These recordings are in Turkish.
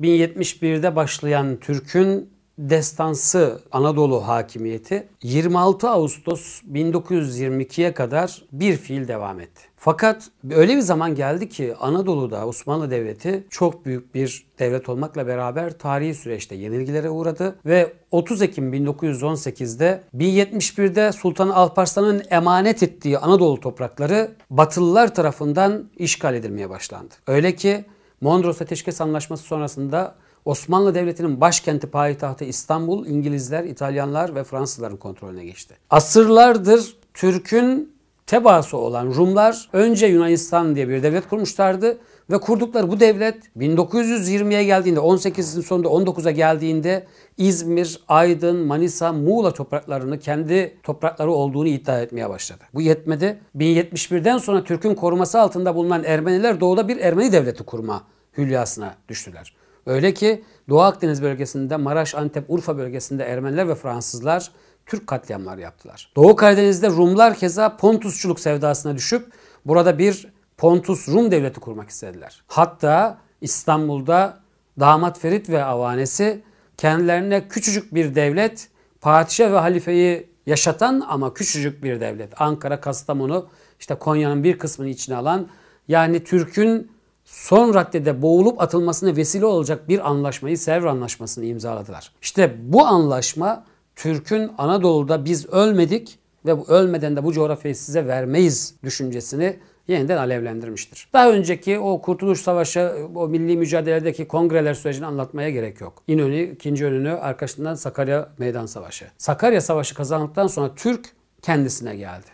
1071'de başlayan Türk'ün destansı Anadolu hakimiyeti 26 Ağustos 1922'ye kadar bir fiil devam etti. Fakat öyle bir zaman geldi ki Anadolu'da Osmanlı Devleti çok büyük bir devlet olmakla beraber tarihi süreçte yenilgilere uğradı ve 30 Ekim 1918'de 1071'de Sultan Alparslan'ın emanet ettiği Anadolu toprakları Batılılar tarafından işgal edilmeye başlandı. Öyle ki Mondros Ateşkes Anlaşması sonrasında Osmanlı Devleti'nin başkenti payitahtı İstanbul, İngilizler, İtalyanlar ve Fransızların kontrolüne geçti. Asırlardır Türk'ün tebaası olan Rumlar önce Yunanistan diye bir devlet kurmuşlardı ve kurdukları bu devlet 1920'ye geldiğinde 18'in sonunda 19'a geldiğinde İzmir, Aydın, Manisa, Muğla topraklarını kendi toprakları olduğunu iddia etmeye başladı. Bu yetmedi. 1071'den sonra Türk'ün koruması altında bulunan Ermeniler doğuda bir Ermeni devleti kurma hülyasına düştüler. Öyle ki Doğu Akdeniz bölgesinde Maraş, Antep, Urfa bölgesinde Ermeniler ve Fransızlar Türk katliamlar yaptılar. Doğu Karadeniz'de Rumlar keza Pontusçuluk sevdasına düşüp burada bir Pontus Rum devleti kurmak istediler. Hatta İstanbul'da damat Ferit ve avanesi kendilerine küçücük bir devlet, padişah ve halifeyi yaşatan ama küçücük bir devlet. Ankara, Kastamonu, işte Konya'nın bir kısmını içine alan yani Türk'ün son raddede boğulup atılmasına vesile olacak bir anlaşmayı Sevr Anlaşması'nı imzaladılar. İşte bu anlaşma Türk'ün Anadolu'da biz ölmedik ve bu ölmeden de bu coğrafyayı size vermeyiz düşüncesini yeniden alevlendirmiştir. Daha önceki o Kurtuluş Savaşı, o milli mücadeledeki kongreler sürecini anlatmaya gerek yok. İnönü, ikinci önünü, arkasından Sakarya Meydan Savaşı. Sakarya Savaşı kazandıktan sonra Türk kendisine geldi.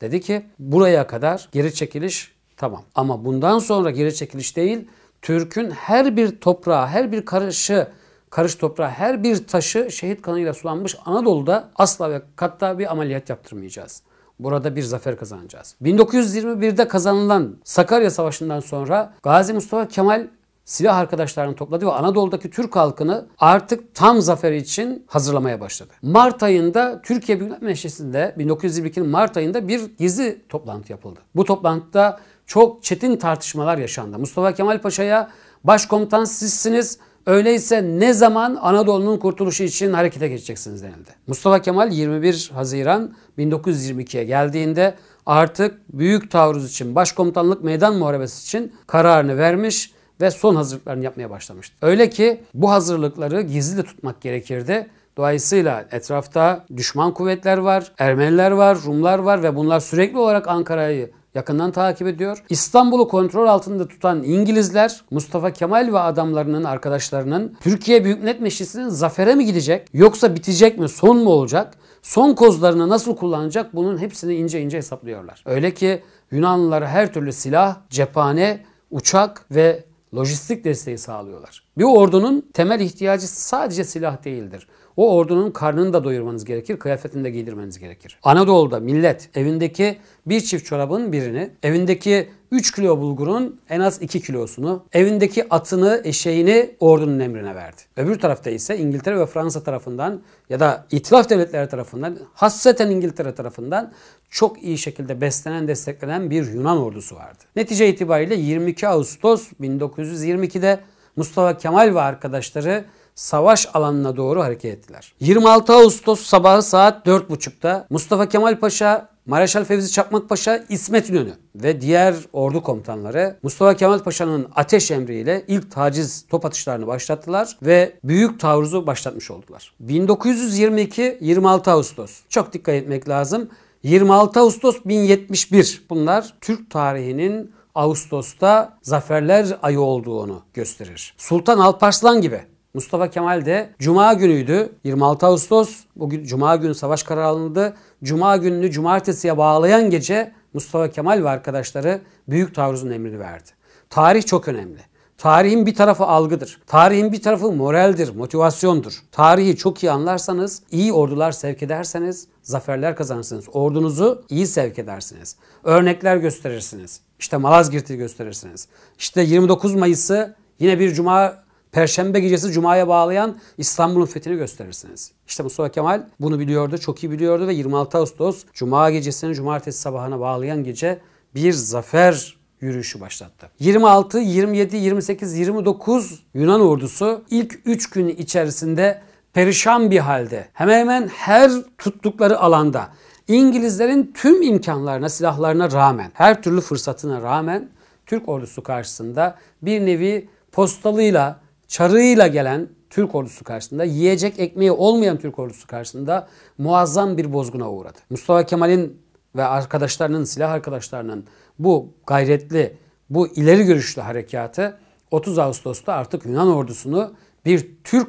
Dedi ki buraya kadar geri çekiliş Tamam ama bundan sonra geri çekiliş değil, Türk'ün her bir toprağı, her bir karışı, karış toprağı, her bir taşı şehit kanıyla sulanmış Anadolu'da asla ve katta bir ameliyat yaptırmayacağız. Burada bir zafer kazanacağız. 1921'de kazanılan Sakarya Savaşı'ndan sonra Gazi Mustafa Kemal silah arkadaşlarını topladı ve Anadolu'daki Türk halkını artık tam zafer için hazırlamaya başladı. Mart ayında Türkiye Büyük Millet Meclisi'nde 1922'nin Mart ayında bir gizli toplantı yapıldı. Bu toplantıda çok çetin tartışmalar yaşandı. Mustafa Kemal Paşa'ya başkomutan sizsiniz öyleyse ne zaman Anadolu'nun kurtuluşu için harekete geçeceksiniz denildi. Mustafa Kemal 21 Haziran 1922'ye geldiğinde artık büyük taarruz için başkomutanlık meydan muharebesi için kararını vermiş ve son hazırlıklarını yapmaya başlamıştı. Öyle ki bu hazırlıkları gizli de tutmak gerekirdi. Dolayısıyla etrafta düşman kuvvetler var, Ermeniler var, Rumlar var ve bunlar sürekli olarak Ankara'yı yakından takip ediyor. İstanbul'u kontrol altında tutan İngilizler Mustafa Kemal ve adamlarının arkadaşlarının Türkiye Büyük Millet Meclisi'nin zafere mi gidecek yoksa bitecek mi son mu olacak? Son kozlarını nasıl kullanacak bunun hepsini ince ince hesaplıyorlar. Öyle ki Yunanlılara her türlü silah, cephane, uçak ve lojistik desteği sağlıyorlar. Bir ordunun temel ihtiyacı sadece silah değildir. O ordunun karnını da doyurmanız gerekir, kıyafetini de giydirmeniz gerekir. Anadolu'da millet evindeki bir çift çorabın birini, evindeki 3 kilo bulgurun en az 2 kilosunu, evindeki atını, eşeğini ordunun emrine verdi. Öbür tarafta ise İngiltere ve Fransa tarafından ya da İtilaf devletleri tarafından, hasseten İngiltere tarafından çok iyi şekilde beslenen, desteklenen bir Yunan ordusu vardı. Netice itibariyle 22 Ağustos 1922'de Mustafa Kemal ve arkadaşları savaş alanına doğru hareket ettiler. 26 Ağustos sabahı saat 4.30'da Mustafa Kemal Paşa Mareşal Fevzi Çakmak Paşa, İsmet İnönü ve diğer ordu komutanları Mustafa Kemal Paşa'nın ateş emriyle ilk taciz top atışlarını başlattılar ve büyük taarruzu başlatmış oldular. 1922 26 Ağustos. Çok dikkat etmek lazım. 26 Ağustos 1071. Bunlar Türk tarihinin Ağustos'ta zaferler ayı olduğunu gösterir. Sultan Alparslan gibi Mustafa Kemal de Cuma günüydü. 26 Ağustos. Bugün Cuma günü savaş kararı alındı. Cuma gününü cumartesiye bağlayan gece Mustafa Kemal ve arkadaşları büyük taarruzun emrini verdi. Tarih çok önemli. Tarihin bir tarafı algıdır. Tarihin bir tarafı moraldir, motivasyondur. Tarihi çok iyi anlarsanız, iyi ordular sevk ederseniz zaferler kazanırsınız. Ordunuzu iyi sevk edersiniz. Örnekler gösterirsiniz. İşte Malazgirt'i gösterirsiniz. İşte 29 Mayıs'ı yine bir cuma Perşembe gecesi Cuma'ya bağlayan İstanbul'un fethini gösterirsiniz. İşte Mustafa Kemal bunu biliyordu, çok iyi biliyordu ve 26 Ağustos Cuma gecesini Cumartesi sabahına bağlayan gece bir zafer yürüyüşü başlattı. 26, 27, 28, 29 Yunan ordusu ilk 3 gün içerisinde perişan bir halde hemen hemen her tuttukları alanda İngilizlerin tüm imkanlarına, silahlarına rağmen, her türlü fırsatına rağmen Türk ordusu karşısında bir nevi postalıyla Çarıyla gelen Türk ordusu karşısında, yiyecek ekmeği olmayan Türk ordusu karşısında muazzam bir bozguna uğradı. Mustafa Kemal'in ve arkadaşlarının, silah arkadaşlarının bu gayretli, bu ileri görüşlü harekatı 30 Ağustos'ta artık Yunan ordusunu bir Türk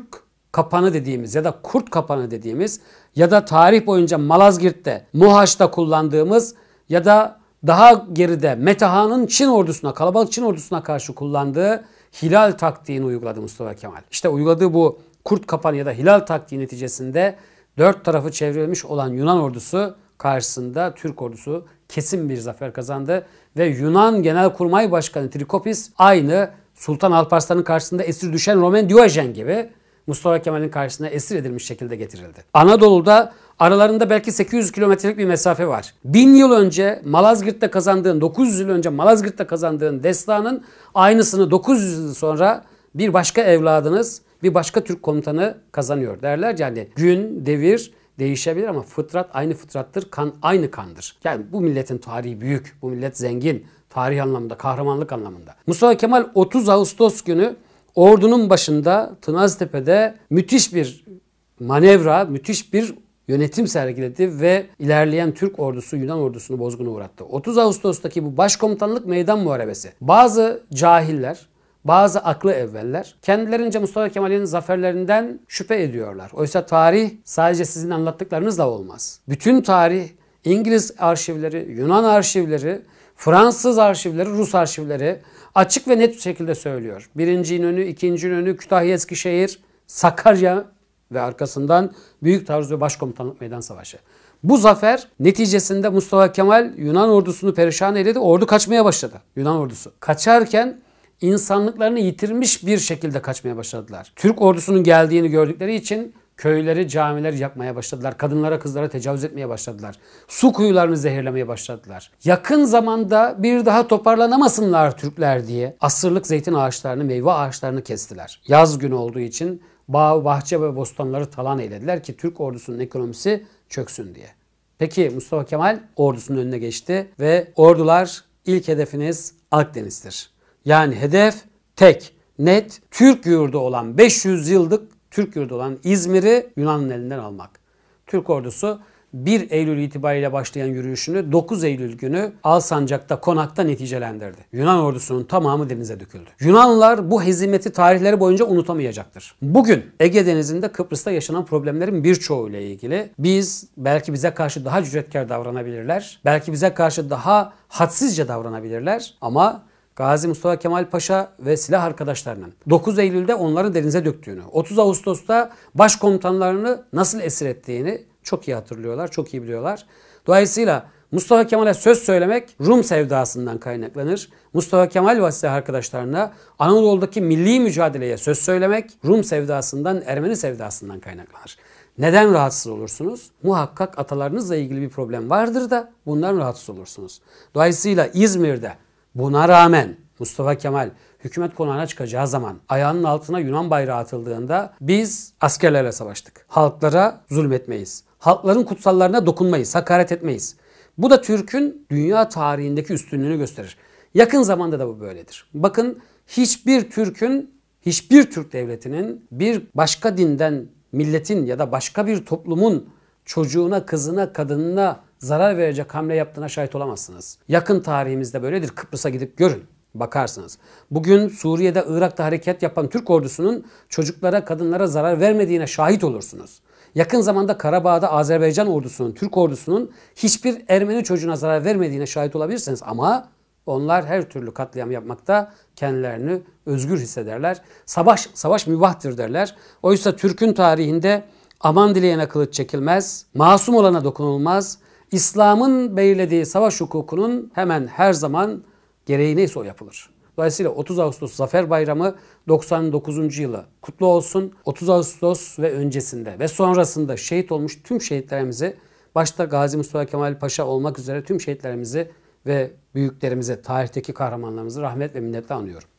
kapanı dediğimiz ya da kurt kapanı dediğimiz ya da tarih boyunca Malazgirt'te, Muhaç'ta kullandığımız ya da daha geride Metehan'ın Çin ordusuna, kalabalık Çin ordusuna karşı kullandığı hilal taktiğini uyguladı Mustafa Kemal. İşte uyguladığı bu kurt kapan ya da hilal taktiği neticesinde dört tarafı çevrilmiş olan Yunan ordusu karşısında Türk ordusu kesin bir zafer kazandı ve Yunan Genelkurmay Başkanı Trikopis aynı Sultan Alparslan'ın karşısında esir düşen Roman Diyojen gibi Mustafa Kemal'in karşısına esir edilmiş şekilde getirildi. Anadolu'da Aralarında belki 800 kilometrelik bir mesafe var. 1000 yıl önce Malazgirt'te kazandığın, 900 yıl önce Malazgirt'te kazandığın destanın aynısını 900 yıl sonra bir başka evladınız, bir başka Türk komutanı kazanıyor derler. Yani gün, devir değişebilir ama fıtrat aynı fıtrattır, kan aynı kandır. Yani bu milletin tarihi büyük, bu millet zengin, tarih anlamında, kahramanlık anlamında. Mustafa Kemal 30 Ağustos günü ordunun başında Tınaztepe'de müthiş bir manevra, müthiş bir yönetim sergiledi ve ilerleyen Türk ordusu Yunan ordusunu bozguna uğrattı. 30 Ağustos'taki bu başkomutanlık meydan muharebesi. Bazı cahiller bazı aklı evveller kendilerince Mustafa Kemal'in zaferlerinden şüphe ediyorlar. Oysa tarih sadece sizin anlattıklarınızla olmaz. Bütün tarih İngiliz arşivleri, Yunan arşivleri, Fransız arşivleri, Rus arşivleri açık ve net şekilde söylüyor. Birinci İnönü, ikinci İnönü, Kütahya Eskişehir, Sakarya ve arkasından Büyük Taarruz ve Başkomutanlık Meydan Savaşı. Bu zafer neticesinde Mustafa Kemal Yunan ordusunu perişan eyledi. Ordu kaçmaya başladı. Yunan ordusu. Kaçarken insanlıklarını yitirmiş bir şekilde kaçmaya başladılar. Türk ordusunun geldiğini gördükleri için köyleri, camileri yakmaya başladılar. Kadınlara, kızlara tecavüz etmeye başladılar. Su kuyularını zehirlemeye başladılar. Yakın zamanda bir daha toparlanamasınlar Türkler diye asırlık zeytin ağaçlarını, meyve ağaçlarını kestiler. Yaz günü olduğu için bağ, bahçe ve bostanları talan eylediler ki Türk ordusunun ekonomisi çöksün diye. Peki Mustafa Kemal ordusunun önüne geçti ve ordular ilk hedefiniz Akdeniz'dir. Yani hedef tek, net Türk yurdu olan 500 yıllık Türk yurdu olan İzmir'i Yunan'ın elinden almak. Türk ordusu 1 Eylül itibariyle başlayan yürüyüşünü 9 Eylül günü Alsancak'ta konakta neticelendirdi. Yunan ordusunun tamamı denize döküldü. Yunanlılar bu hezimeti tarihleri boyunca unutamayacaktır. Bugün Ege Denizi'nde Kıbrıs'ta yaşanan problemlerin birçoğuyla ilgili biz belki bize karşı daha cüretkar davranabilirler. Belki bize karşı daha hadsizce davranabilirler ama Gazi Mustafa Kemal Paşa ve silah arkadaşlarının 9 Eylül'de onları denize döktüğünü, 30 Ağustos'ta başkomutanlarını nasıl esir ettiğini çok iyi hatırlıyorlar, çok iyi biliyorlar. Dolayısıyla Mustafa Kemal'e söz söylemek Rum sevdasından kaynaklanır. Mustafa Kemal ve silah arkadaşlarına Anadolu'daki milli mücadeleye söz söylemek Rum sevdasından, Ermeni sevdasından kaynaklanır. Neden rahatsız olursunuz? Muhakkak atalarınızla ilgili bir problem vardır da bundan rahatsız olursunuz. Dolayısıyla İzmir'de Buna rağmen Mustafa Kemal hükümet konağına çıkacağı zaman ayağının altına Yunan bayrağı atıldığında biz askerlerle savaştık. Halklara zulmetmeyiz. Halkların kutsallarına dokunmayız, hakaret etmeyiz. Bu da Türk'ün dünya tarihindeki üstünlüğünü gösterir. Yakın zamanda da bu böyledir. Bakın hiçbir Türk'ün, hiçbir Türk devletinin bir başka dinden, milletin ya da başka bir toplumun çocuğuna, kızına, kadınına zarar verecek hamle yaptığına şahit olamazsınız. Yakın tarihimizde böyledir. Kıbrıs'a gidip görün. Bakarsınız. Bugün Suriye'de, Irak'ta hareket yapan Türk ordusunun çocuklara, kadınlara zarar vermediğine şahit olursunuz. Yakın zamanda Karabağ'da Azerbaycan ordusunun, Türk ordusunun hiçbir Ermeni çocuğuna zarar vermediğine şahit olabilirsiniz. Ama onlar her türlü katliam yapmakta kendilerini özgür hissederler. Savaş, savaş mübahtır derler. Oysa Türk'ün tarihinde aman dileyene kılıç çekilmez, masum olana dokunulmaz, İslam'ın belirlediği savaş hukukunun hemen her zaman gereği neyse o yapılır. Dolayısıyla 30 Ağustos Zafer Bayramı 99. yılı kutlu olsun. 30 Ağustos ve öncesinde ve sonrasında şehit olmuş tüm şehitlerimizi başta Gazi Mustafa Kemal Paşa olmak üzere tüm şehitlerimizi ve büyüklerimizi tarihteki kahramanlarımızı rahmet ve minnetle anıyorum.